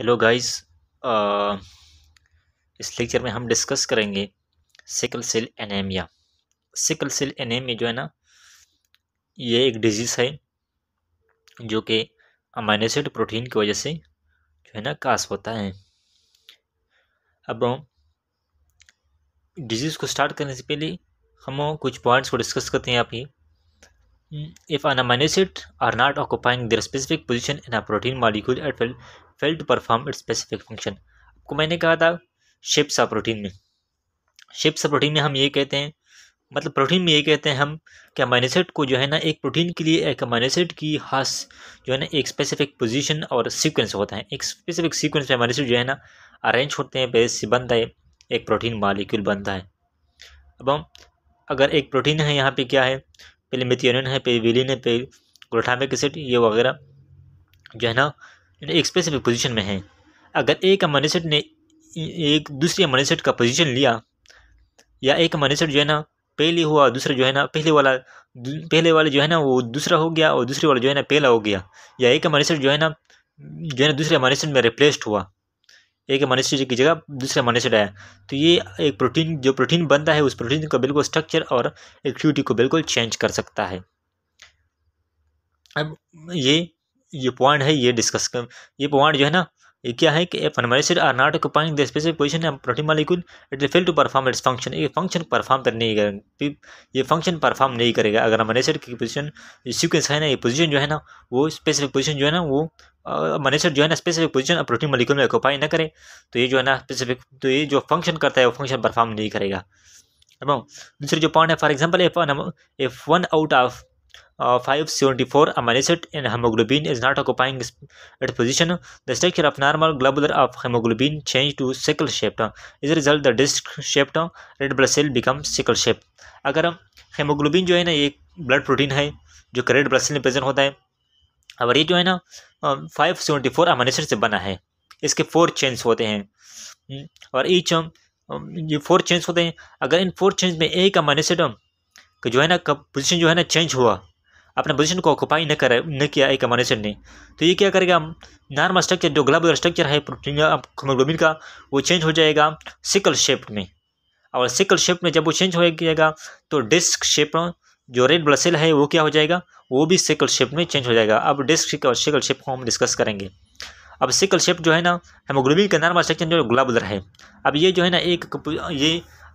Hello guys uh, इस lecture में हम डिस्कस करेंगे sickle cell anaemia sickle cell anaemia जो है ना ये एक डिजीज़ है जो कि अमाइनोसिड प्रोटीन की वजह से जो है ना कास होता है अब डिजीज़ को स्टार्ट करने से पहले हम कुछ पॉइंट्स को डिस्कस करते हैं आप ही if hmm, an amino acid are not occupying their specific position in a protein molecule fail to perform its specific function आपको मैंने कहा था शेप्स ऑफ प्रोटीन में शेप्स ऑफ प्रोटीन में हम ये कहते हैं मतलब प्रोटीन में ये कहते हैं हम कि अमाइनोसेट को जो है ना एक प्रोटीन के लिए एक अमाइनोसेट की खास जो है ना एक स्पेसिफिक पोजीशन और सीक्वेंस होता है एक स्पेसिफिक सीक्वेंस में अमाइनोसेट जो है ना अरेंज होते हैं बेस से बनता है एक प्रोटीन मालिक्यूल बनता है अब हम अगर एक प्रोटीन है यहाँ पे क्या है पहले मिथियोन है पे विलिन है पे ग्लोटामिक एसिड ये वगैरह जो है ना एक स्पेसिफिक पोजीशन में है अगर एक अमाइनो ने एक दूसरे अमाइनो का पोजीशन लिया या एक अमाइनो जो है ना पहले हुआ दूसरा जो है ना पहले वाला पहले वाले जो है ना वो दूसरा हो गया और दूसरे वाला जो है ना पहला हो गया या एक अमाइनो जो है ना जो है ना दूसरे अमाइनो में रिप्लेस्ड हुआ एक अमाइनो की जगह दूसरे अमाइनो आया तो ये एक प्रोटीन जो प्रोटीन बनता है उस प्रोटीन का बिल्कुल स्ट्रक्चर और एक्टिविटी को बिल्कुल चेंज कर सकता है अब ये ये पॉइंट है ये डिस्कस कर ये पॉइंट जो है ना ये क्या है कि are not occupying the specific position of protein molecule it fail to perform its function ये फंक्शन परफॉर्म कर नहीं करेगा ये फंक्शन परफॉर्म नहीं करेगा अगर अमनेसिड की पोजीशन सीक्वेंस है ना ये पोजीशन जो है ना वो स्पेसिफिक पोजीशन जो है ना वो मनेसर जो है ना स्पेसिफिक पोजीशन प्रोटीन मलिक्यूल में ऑक्यूपाई ना करे तो ये जो है ना स्पेसिफिक तो ये जो फंक्शन करता है वो फंक्शन परफॉर्म नहीं करेगा अब दूसरी जो पॉइंट है for example F one F one out of 574 amino acid in hemoglobin is not occupying its, its position. The structure of normal globular of hemoglobin changed to sickle shaped. As a result, the disc shaped red blood cell becomes sickle shaped. अगर हम haemoglobin जो है ना ये blood protein है जो कि red blood cell में प्रेजेंट होता है और ये जो है ना 574 अमीनो एसिड से बना है इसके फोर चेन्स होते हैं और ईच ये फोर चेन्स होते हैं अगर इन फोर चेन्स में एक अमीनो एसिड जो है ना कब पोजिशन जो है ना चेंज हुआ अपने पोजिशन को ऑक्यूपाई न कर न किया एक अमाइनेशन ने तो ये क्या करेगा नॉर्मल स्ट्रक्चर जो ग्लोबुलर स्ट्रक्चर है प्रोटीन हीमोग्लोबिन का वो चेंज हो जाएगा सिकल शेप में और सिकल शेप में जब वो चेंज हो जाएगा तो डिस्क शेप जो रेड ब्लड सेल है वो क्या हो जाएगा वो भी सिकल शेप में चेंज हो जाएगा अब डिस्क और सिकल शेप को हम डिस्कस करेंगे अब सिकल शेप जो है ना हेमोग्लोबिन का नॉर्मल स्ट्रक्चर जो ग्लोबुलर है अब ये जो है ना एक ये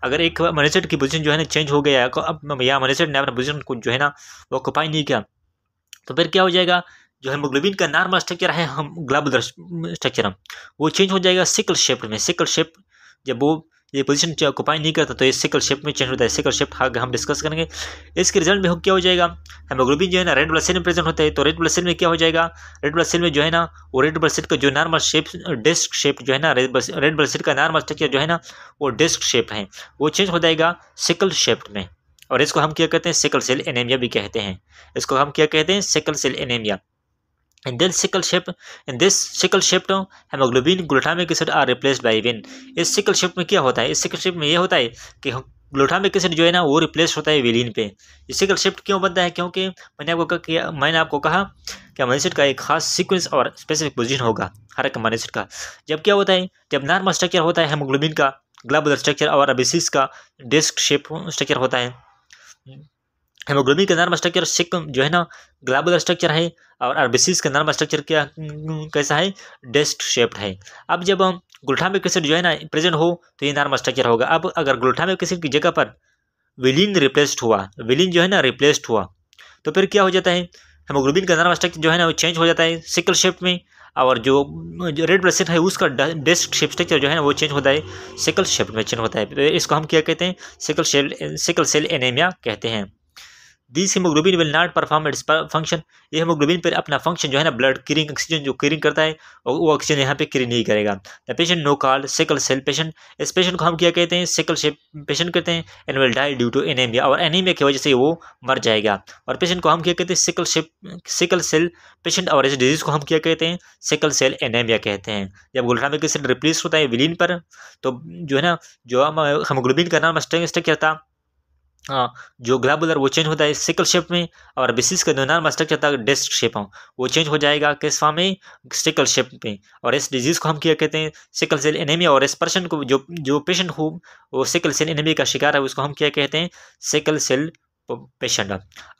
अगर एक मनेसेट की पोजीशन जो है ना चेंज हो गया अब या मनेसेट ने अपना पोजीशन को जो है ना वो ऑक्यूपाई नहीं किया तो फिर क्या हो जाएगा जो हेमोग्लोबिन का नॉर्मल स्ट्रक्चर है हम ग्लोबुलर स्ट्रक्चर वो चेंज हो जाएगा सिकल शेप में सिकल शेप जब वो ये पोजीशन ऑक्यूपाई नहीं करता तो ये सिकल शेप में चेंज होता है सिकल शेप हाँ हम डिस्कस करेंगे इसके रिजल्ट तो में क्या हो जाएगा हेमोग्लोबिन जो है ना रेड ब्लड सेल में प्रेजेंट होता है तो रेड ब्लड सेल में क्या हो जाएगा रेड ब्लड सेल में जो है ना वो रेड ब्लड सेल का जो नॉर्मल शेप डिस्क शेप जो है ना रेड ब्लड सेल का नॉर्मल स्ट्रक्चर जो है ना वो डिस्क शेप है वो चेंज हो जाएगा सिकल शेप में और इसको हम क्या कहते हैं सिकल सेल एनेमिया भी कहते हैं इसको हम क्या कहते हैं sickle cell anaemia in this sickle shape in this sickle shaped haemoglobin glutamic acid are replaced by विन इस सिकल शेप में क्या होता है इस सिकल शेप में ये होता है कि ग्लूटामिक एसिड जो है ना वो रिप्लेस होता है विलिन पे ये सिकल शेप क्यों बनता है क्योंकि मैंने आपको कहा मैंने आपको कहा कि अमाइसिड का एक खास सिक्वेंस और स्पेसिफिक पोजिशन होगा हर एक अमाइसिड का जब क्या होता है जब नॉर्मल स्ट्रक्चर होता है हेमोग्लोबिन का ग्लबुलर स्ट्रक्चर और अबिसिस का डिस्क शेप स्ट्रक्चर होता है हेमोग्लोबिन का नर्म स्ट्रक्चर सिक जो है ना ग्लाबुलर स्ट्रक्चर है और आरबीसीज का नर्म स्ट्रक्चर क्या कैसा है डेस्ट शेप्ड है अब जब ग्लूटामिक एसिड जो है ना प्रेजेंट हो तो ये नर्म स्ट्रक्चर होगा अब अगर ग्लूटामिक एसिड की जगह पर विलिन रिप्लेस्ड हुआ विलिन जो है ना रिप्लेस्ड हुआ तो फिर क्या हो जाता है हेमोग्लोबिन का नर्म स्ट्रक्चर जो है ना वो चेंज हो जाता है सिकल शेप में और जो, जो रेड ब्लड सेल है उसका डेस्क शेप स्ट्रक्चर जो है ना वो चेंज होता है सिकल शेप में चेंज होता है इसको हम क्या कहते हैं sickle cell sickle cell anaemia कहते हैं this haemoglobin will not perform its function ये हीमोग्लोबिन पर अपना फंक्शन जो है ना ब्लड क्रिंग ऑक्सीजन जो क्रिंग करता है और वो ऑक्सीजन यहाँ पे क्रिंग नहीं करेगा the patient no call sickle cell patient इस पेशेंट को हम क्या कहते हैं सिकल शेप पेशेंट कहते हैं and will die due to anaemia और एनीमिया की वजह से वो मर जाएगा और पेशेंट को हम क्या कहते हैं sickle shape sickle cell patient और इस डिजीज़ को हम क्या कहते हैं सिकल सेल एनीमिया कहते हैं जब ग्लूटामिक एसिड रिप्लेस होता है विलीन पर तो जो है ना जो हम हीमोग्लोबिन का नाम स्टेक स्टेक कहता था हाँ, जो ग्लाबुलर वो चेंज होता है सिकल शेप में और विशेष कर नॉर्मल स्ट्रक्चर तक डिस्क शेप हम वो चेंज हो जाएगा किस फॉर्म में सिकल शेप में और इस डिजीज़ को हम क्या कहते हैं सिकल सेल एनेमिया और इस पर्सन को जो जो पेशेंट हो वो सिकल सेल एनेमिया का शिकार है उसको हम क्या कहते हैं सिकल सेल पेशेंट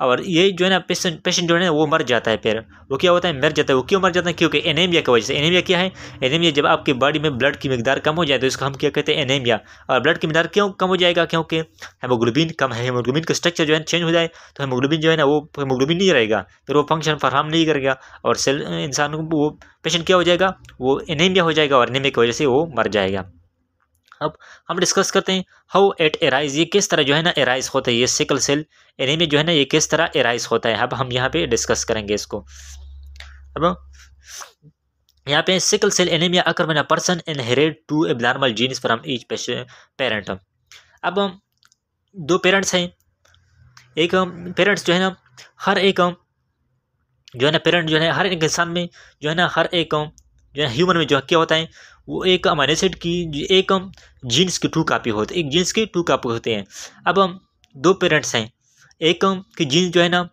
और ये जो है ना पेशेंट पेशेंट जो है ना वो मर जाता है फिर वो क्या होता है मर जाता है वो क्यों मर जाता है क्योंकि एनेमिया की वजह से एनेमिया क्या है एनेमिया जब आपकी बॉडी में ब्लड की मकदार कम हो जाए तो इसको हम क्या कहते हैं एनेमिया और ब्लड की मकदार क्यों कम हो जाएगा क्योंकि हेमोग्लोबिन कम है हेमोग्लोबिन का स्ट्रक्चर जो है चेंज हो जाए तो हेमोग्लोबिन जो है ना वो हेमोग्लोबिन नहीं रहेगा फिर वो फंक्शन फरहम नहीं करेगा और सेल इंसान को वो पेशेंट क्या हो जाएगा वो एनेमिया हो जाएगा और एनेमिया की वजह से वो मर जाएगा अब हम डिस्कस करते हैं हाउ एट एराइज ये किस तरह जो है ना एराइज होता है ये सिकल सेल एनीमिया जो है ना ये किस तरह एराइज होता है अब हम यहाँ पे डिस्कस करेंगे इसको अब यहाँ पे सिकल सेल एनीमिया अकर बना person inherit to a normal genes from each parent अब दो पेरेंट्स हैं एक पेरेंट्स जो है ना हर एक जो है ना पेरेंट जो है हर एक इंसान में जो है ना हर एक जो है ह्यूमन में जो क्या होता है वो एक अमाइनो एसिड की एक जीन्स की टू कापी होते एक जीन्स की टू कापी होते हैं अब हम दो पेरेंट्स हैं एक की जीन्स जो है ना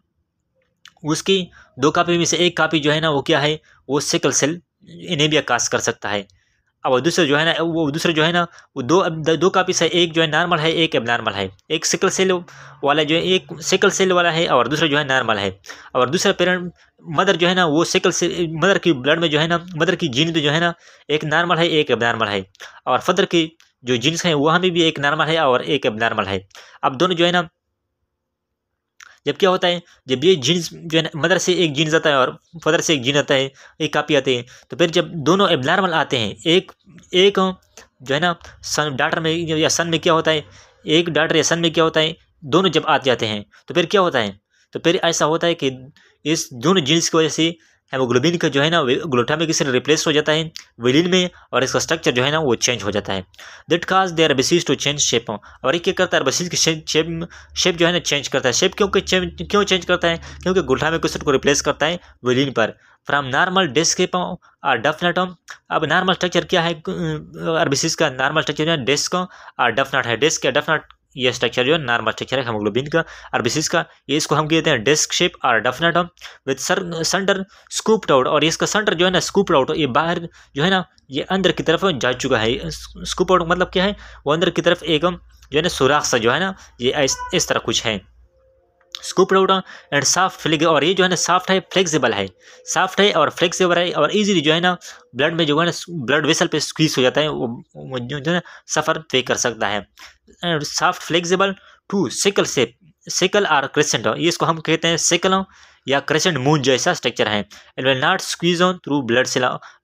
उसकी दो कापी में से एक कापी जो है ना वो क्या है वो सिकल सेल इनेबिया कास्ट कर सकता है अब दूसरे जो है ना वो दूसरे जो है ना वो दो दो कापीस है एक जो है नॉर्मल है एक एबनॉर्मल नॉर्मल है एक सिकल सेल वाला जो है एक सिकल सेल वाला है और दूसरा जो है नॉर्मल है और दूसरा पेरेंट मदर जो है ना वो सिकल सेल मदर की ब्लड में जो है ना मदर की जीन में जो है ना एक नॉर्मल है एक एबनॉर्मल नॉर्मल है और फदर की जो जीन्स हैं वहाँ में भी एक नॉर्मल है और एक एबनॉर्मल नॉर्मल है अब दोनों जो है ना जब क्या होता है जब ये जीन्स जो है मदर से एक जीन्स आता है और फादर से एक जीन आता है एक कापी आते हैं तो फिर जब दोनों एबनॉर्मल आते हैं एक एक जो है ना सन डाटर में या सन में क्या होता है एक डाटर या सन में क्या होता है दोनों जब आ जाते हैं तो फिर क्या होता है तो फिर ऐसा होता है कि इस दोनों जीन्स की वजह से हेमोग्लोबिन का जो है ना ग्लूटामिक एसिड रिप्लेस हो जाता है विलिन में और इसका स्ट्रक्चर जो है ना वो चेंज हो जाता है that cause they are basis to change shape और ये क्या करता है बेसिस की शेप शेप जो है ना चेंज करता है शेप क्योंकि क्यों चेंज करता है क्योंकि ग्लूटामिक एसिड को रिप्लेस करता है विलिन पर फ्राम नॉर्मल डेस्क और डफनाटम अब नॉर्मल स्ट्रक्चर क्या है अरबिस का नॉर्मल स्ट्रक्चर डेस्क और डफनाट है डेस्क या डफनाट ये स्ट्रक्चर जो है नॉर्मल स्ट्रक्चर है हेमोग्लोबिन का और बेसिस का ये इसको हम कहते हैं डेस्क शेप और डफनेटम विद सर सेंटर स्कूप्ड आउट और इसका सेंटर जो है ना स्कूप्ड आउट ये बाहर जो है ना ये अंदर की तरफ जा चुका है स्कूप आउट मतलब क्या है वो अंदर की तरफ एक जो है ना सुराख सा जो है ना ये इस तरह कुछ है scoop out and soft flick और ये जो है ना सॉफ्ट है फ्लेक्सिबल है सॉफ्ट है और फ्लेक्सिबल है और इजीली जो है ना ब्लड में जो है ना ब्लड वेसल पे स्क्वीज हो जाता है वो जो है ना सफ़र पे कर सकता है soft flexible to sickle shape sickle or crescent ये इसको हम कहते हैं सिकल या क्रेसेंट मून जैसा स्ट्रक्चर है it will not squeeze on through blood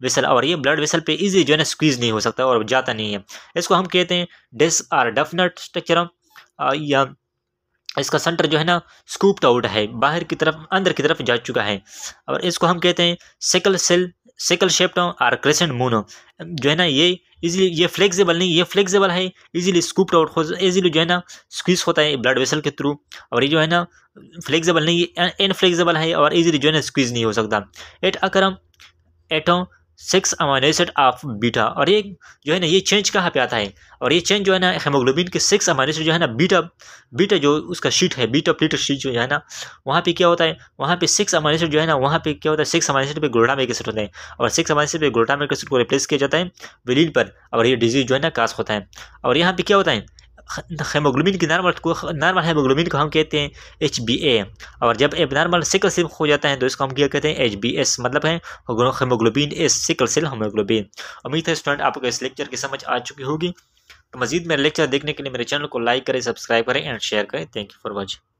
vessel और ये ब्लड वेसल पे इजी जो है ना स्क्वीज नहीं हो सकता और जाता नहीं है इसको हम कहते हैं डिस आर डेफिनेट स्ट्रक्चर या इसका सेंटर जो है ना स्कूप्ड आउट है बाहर की तरफ अंदर की तरफ जा चुका है और इसको हम कहते हैं सिकल सेल सेकल शेप्ड और क्रेसेंट मून जो है ना ये इजीली ये फ्लेक्सिबल नहीं ये फ्लेक्सिबल है इजीली स्कूप्ड आउट हो इजीली जो है ना स्क्वीज होता है ब्लड वेसल के थ्रू और ये जो है ना फ्लेक्सिबल नहीं इनफ्लेक्सिबल है और इजीली जो है ना स्क्वीज नहीं हो सकता एट अकरम एटो six amino acid of beta और ये जो है ना ये चेंज कहाँ पे आता है और ये चेंज जो है ना हेमोग्लोबिन के सिक्स अमाइनो एसिड जो है ना बीटा बीटा जो उसका शीट है बीटा प्लेटर शीट जो है ना वहाँ पे क्या होता है वहाँ पे सिक्स अमाइनो एसिड जो है ना वहाँ पे क्या होता है सिक्स अमाइनो एसिड पे ग्लूटामिक एसिड होते हैं और सिक्स अमाइनो एसिड पे ग्लूटामिक एसिड को रिप्लेस किया जाता है विलीन पर और ये डिजीज जो है ना कास होता है और यहाँ पे क्या होता है हेमोग्लोबिन की नॉर्मल को नॉर्मल हेमोग्लोबिन को हम कहते हैं एच बी ए और जब नॉर्मल सिकल सेल हो जाता है तो इसको हम क्या कहते हैं एच बी एस मतलब है haemoglobin S sickle cell haemoglobin उम्मीद है स्टूडेंट आपको इस लेक्चर की समझ आ चुकी होगी तो मजीद मेरे लेक्चर देखने के लिए मेरे चैनल को लाइक करें सब्सक्राइब करें एंड शेयर करें थैंक यू फॉर वॉचिंग